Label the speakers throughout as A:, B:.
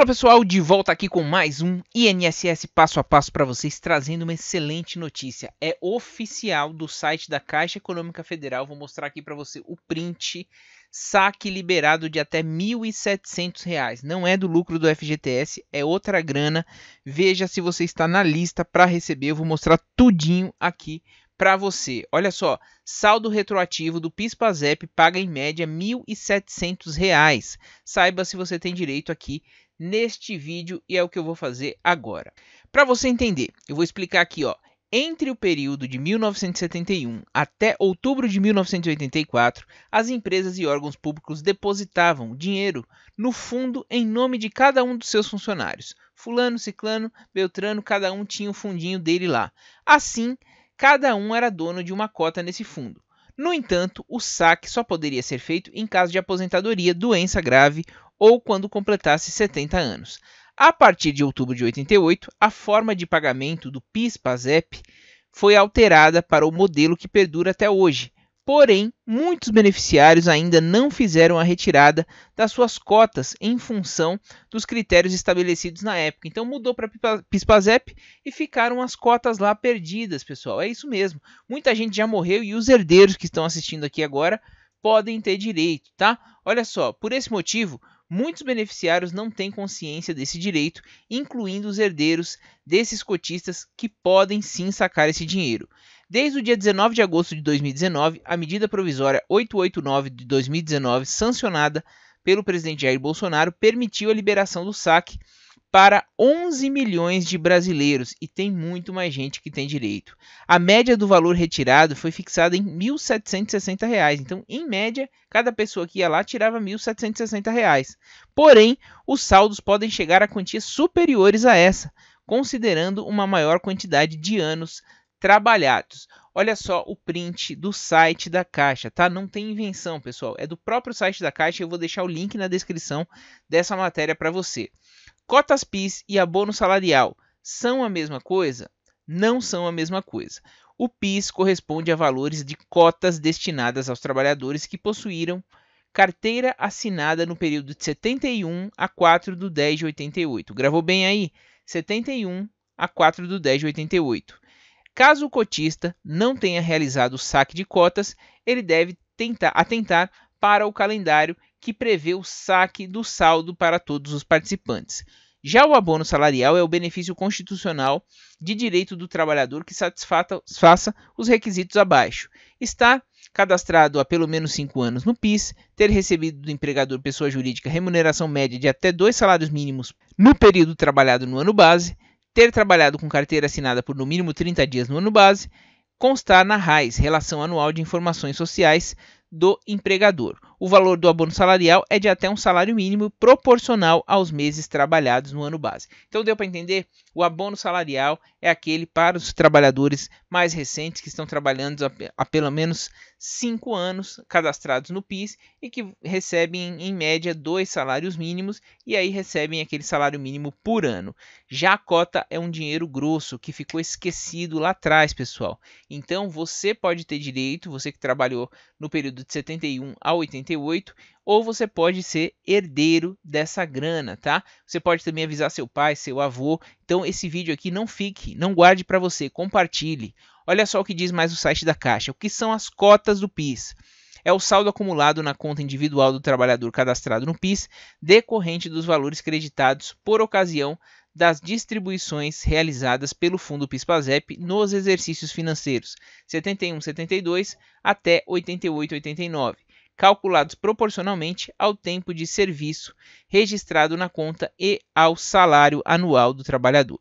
A: Fala pessoal, de volta aqui com mais um INSS passo a passo para vocês, trazendo uma excelente notícia. É oficial do site da Caixa Econômica Federal, vou mostrar aqui para você o print, saque liberado de até R$ 1.700. Não é do lucro do FGTS, é outra grana. Veja se você está na lista para receber, eu vou mostrar tudinho aqui para você. Olha só, saldo retroativo do PIS/PASEP paga em média R$ 1.700. Saiba se você tem direito aqui neste vídeo e é o que eu vou fazer agora. Para você entender, eu vou explicar aqui, ó, entre o período de 1971 até outubro de 1984, as empresas e órgãos públicos depositavam dinheiro no fundo em nome de cada um dos seus funcionários. Fulano, Ciclano, Beltrano, cada um tinha o um fundinho dele lá. Assim, cada um era dono de uma cota nesse fundo. No entanto, o saque só poderia ser feito em caso de aposentadoria, doença grave ou quando completasse 70 anos. A partir de outubro de 88, a forma de pagamento do PIS/PASEP foi alterada para o modelo que perdura até hoje. Porém, muitos beneficiários ainda não fizeram a retirada das suas cotas em função dos critérios estabelecidos na época. Então mudou para PISPAZEP e ficaram as cotas lá perdidas, pessoal. É isso mesmo. Muita gente já morreu e os herdeiros que estão assistindo aqui agora podem ter direito, tá? Olha só, por esse motivo, Muitos beneficiários não têm consciência desse direito, incluindo os herdeiros desses cotistas que podem sim sacar esse dinheiro. Desde o dia 19 de agosto de 2019, a medida provisória 889 de 2019, sancionada pelo presidente Jair Bolsonaro, permitiu a liberação do saque para 11 milhões de brasileiros e tem muito mais gente que tem direito. A média do valor retirado foi fixada em R$ 1.760, reais, então, em média, cada pessoa que ia lá tirava R$ 1.760. Reais. Porém, os saldos podem chegar a quantias superiores a essa, considerando uma maior quantidade de anos trabalhados. Olha só o print do site da Caixa, tá? Não tem invenção, pessoal. É do próprio site da Caixa. Eu vou deixar o link na descrição dessa matéria para você. Cotas PIS e abono salarial são a mesma coisa? Não são a mesma coisa. O PIS corresponde a valores de cotas destinadas aos trabalhadores que possuíram carteira assinada no período de 71 a 4 do 10 de 88. Gravou bem aí? 71 a 4 do 10 de 88. Caso o cotista não tenha realizado o saque de cotas, ele deve tentar atentar para o calendário que prevê o saque do saldo para todos os participantes. Já o abono salarial é o benefício constitucional de direito do trabalhador que satisfaça os requisitos abaixo. Está cadastrado há pelo menos 5 anos no PIS, ter recebido do empregador pessoa jurídica remuneração média de até dois salários mínimos no período trabalhado no ano base, ter trabalhado com carteira assinada por no mínimo 30 dias no ano base, constar na RAIS, Relação Anual de Informações Sociais, do empregador. O valor do abono salarial é de até um salário mínimo proporcional aos meses trabalhados no ano base. Então deu para entender? O abono salarial é aquele para os trabalhadores mais recentes que estão trabalhando há pelo menos 5 anos cadastrados no PIS e que recebem em média dois salários mínimos e aí recebem aquele salário mínimo por ano. Já a cota é um dinheiro grosso que ficou esquecido lá atrás, pessoal. Então você pode ter direito, você que trabalhou no período de 71 a 80 48 ou você pode ser herdeiro dessa grana, tá? Você pode também avisar seu pai, seu avô. Então esse vídeo aqui não fique, não guarde para você, compartilhe. Olha só o que diz mais o site da Caixa. O que são as cotas do PIS? é o saldo acumulado na conta individual do trabalhador cadastrado no PIS, decorrente dos valores creditados por ocasião das distribuições realizadas pelo Fundo PIS-PASEP nos exercícios financeiros 71-72 até 88-89 calculados proporcionalmente ao tempo de serviço registrado na conta e ao salário anual do trabalhador.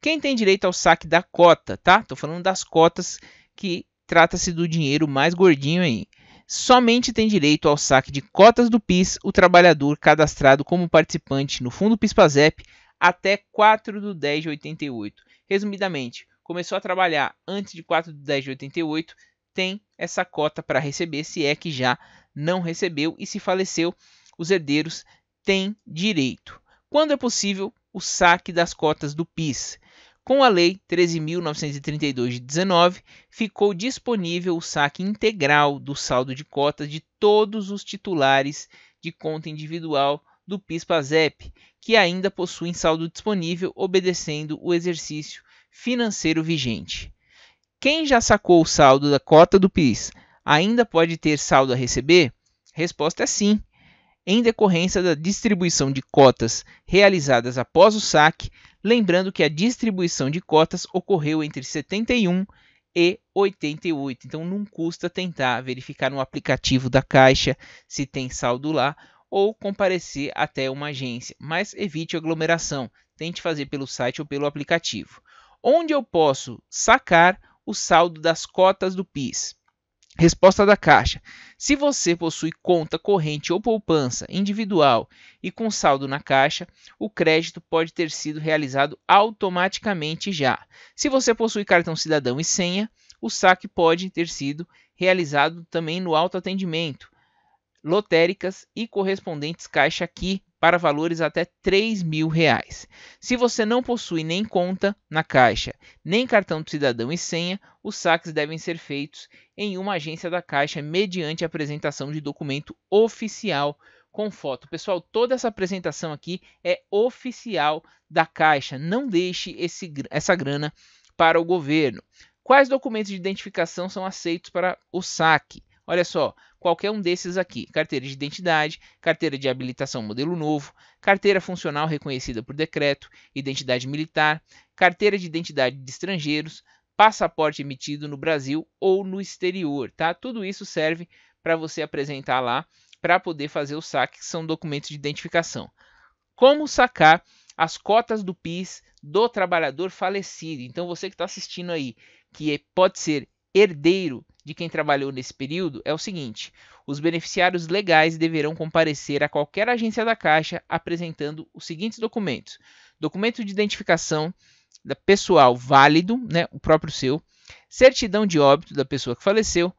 A: Quem tem direito ao saque da cota, tá? Estou falando das cotas que trata-se do dinheiro mais gordinho aí. Somente tem direito ao saque de cotas do PIS o trabalhador cadastrado como participante no fundo PIS-PASEP até 4 de 10 de 88. Resumidamente, começou a trabalhar antes de 4 de 10 de 88, tem essa cota para receber, se é que já não recebeu, e se faleceu, os herdeiros têm direito. Quando é possível, o saque das cotas do PIS. Com a Lei 13.932 de 19, ficou disponível o saque integral do saldo de cotas de todos os titulares de conta individual do PIS-PASEP, que ainda possuem saldo disponível obedecendo o exercício financeiro vigente. Quem já sacou o saldo da cota do PIS ainda pode ter saldo a receber? Resposta é sim. Em decorrência da distribuição de cotas realizadas após o saque, lembrando que a distribuição de cotas ocorreu entre 71 e 88. Então não custa tentar verificar no aplicativo da Caixa se tem saldo lá ou comparecer até uma agência, mas evite aglomeração. Tente fazer pelo site ou pelo aplicativo. Onde eu posso sacar o saldo das cotas do PIS. Resposta da Caixa: Se você possui conta corrente ou poupança individual e com saldo na Caixa, o crédito pode ter sido realizado automaticamente já. Se você possui cartão cidadão e senha, o saque pode ter sido realizado também no autoatendimento, lotéricas e correspondentes Caixa Aqui para valores até 3 mil reais. Se você não possui nem conta na Caixa, nem cartão do cidadão e senha, os saques devem ser feitos em uma agência da Caixa mediante apresentação de documento oficial com foto. Pessoal, toda essa apresentação aqui é oficial da Caixa. Não deixe esse, essa grana para o governo. Quais documentos de identificação são aceitos para o saque? Olha só, qualquer um desses aqui: carteira de identidade, carteira de habilitação modelo novo, carteira funcional reconhecida por decreto, identidade militar, carteira de identidade de estrangeiros, passaporte emitido no Brasil ou no exterior, tá? Tudo isso serve para você apresentar lá para poder fazer o saque, que são documentos de identificação. Como sacar as cotas do PIS do trabalhador falecido? Então você que está assistindo aí, que é, pode ser herdeiro de quem trabalhou nesse período é o seguinte: os beneficiários legais deverão comparecer a qualquer agência da Caixa apresentando os seguintes documentos: documento de identificação da pessoal válido, né, o próprio seu, certidão de óbito da pessoa que faleceu,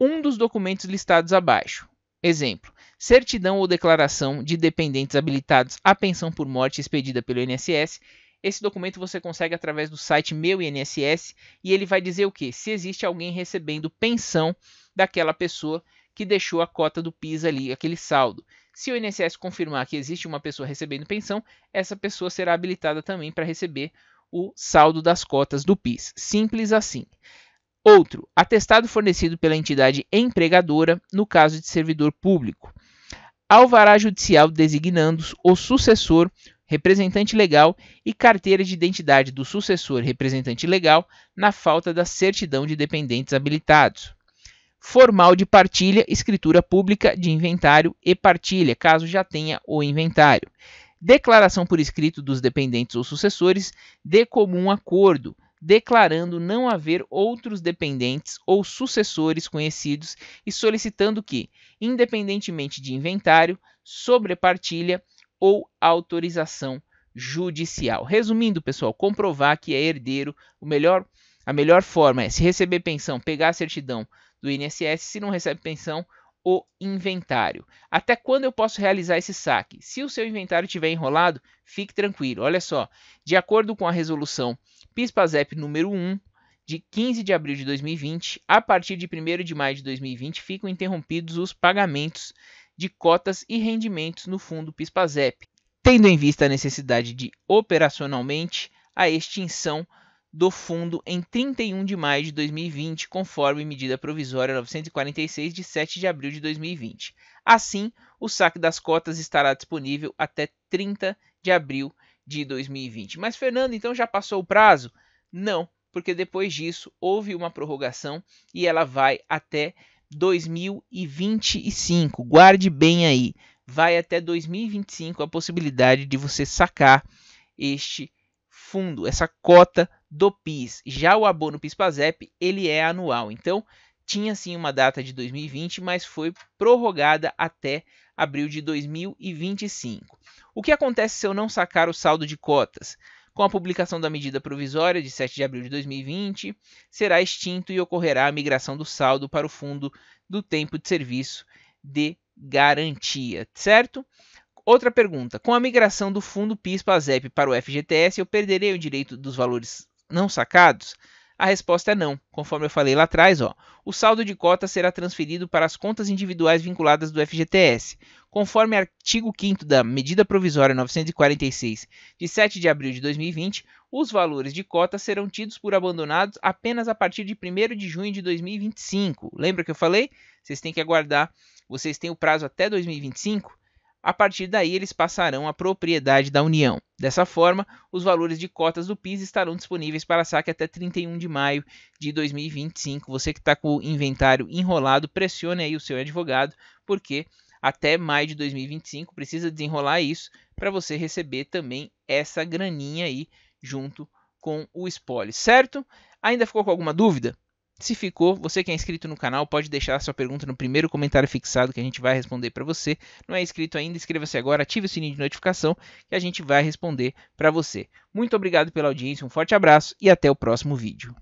A: um dos documentos listados abaixo. Exemplo: certidão ou declaração de dependentes habilitados à pensão por morte expedida pelo INSS esse documento você consegue através do site Meu INSS e ele vai dizer o que? Se existe alguém recebendo pensão daquela pessoa que deixou a cota do PIS ali, aquele saldo. Se o INSS confirmar que existe uma pessoa recebendo pensão, essa pessoa será habilitada também para receber o saldo das cotas do PIS. Simples assim. Outro, atestado fornecido pela entidade empregadora no caso de servidor público. Alvará judicial designando o sucessor representante legal e carteira de identidade do sucessor representante legal na falta da certidão de dependentes habilitados. Formal de partilha, escritura pública de inventário e partilha, caso já tenha o inventário. Declaração por escrito dos dependentes ou sucessores de comum acordo, declarando não haver outros dependentes ou sucessores conhecidos e solicitando que, independentemente de inventário, sobrepartilha, ou autorização judicial. Resumindo, pessoal, comprovar que é herdeiro, o melhor, a melhor forma é se receber pensão, pegar a certidão do INSS, se não recebe pensão, o inventário. Até quando eu posso realizar esse saque? Se o seu inventário estiver enrolado, fique tranquilo. Olha só, de acordo com a resolução PIS/PASEP número 1 de 15 de abril de 2020, a partir de 1 de maio de 2020 ficam interrompidos os pagamentos de cotas e rendimentos no fundo Pispazep, tendo em vista a necessidade de operacionalmente a extinção do fundo em 31 de maio de 2020, conforme medida provisória 946 de 7 de abril de 2020. Assim, o saque das cotas estará disponível até 30 de abril de 2020. Mas Fernando, então já passou o prazo? Não, porque depois disso houve uma prorrogação e ela vai até 2025. Guarde bem aí. Vai até 2025 a possibilidade de você sacar este fundo, essa cota do PIS. Já o abono PIS/PASEP, ele é anual. Então, tinha sim uma data de 2020, mas foi prorrogada até abril de 2025. O que acontece se eu não sacar o saldo de cotas? Com a publicação da medida provisória de 7 de abril de 2020, será extinto e ocorrerá a migração do saldo para o fundo do tempo de serviço de garantia, certo? Outra pergunta: com a migração do fundo PIS ZEP para o FGTS, eu perderei o direito dos valores não sacados? A resposta é não. Conforme eu falei lá atrás, ó, o saldo de cota será transferido para as contas individuais vinculadas do FGTS. Conforme artigo 5 da Medida Provisória 946, de 7 de abril de 2020, os valores de cotas serão tidos por abandonados apenas a partir de 1 de junho de 2025. Lembra que eu falei? Vocês têm que aguardar, vocês têm o prazo até 2025. A partir daí, eles passarão à propriedade da União. Dessa forma, os valores de cotas do PIS estarão disponíveis para saque até 31 de maio de 2025. Você que está com o inventário enrolado, pressione aí o seu advogado, porque até maio de 2025. Precisa desenrolar isso para você receber também essa graninha aí junto com o spoiler, certo? Ainda ficou com alguma dúvida? Se ficou, você que é inscrito no canal pode deixar sua pergunta no primeiro comentário fixado que a gente vai responder para você. Não é inscrito ainda, inscreva-se agora, ative o sininho de notificação que a gente vai responder para você. Muito obrigado pela audiência, um forte abraço e até o próximo vídeo.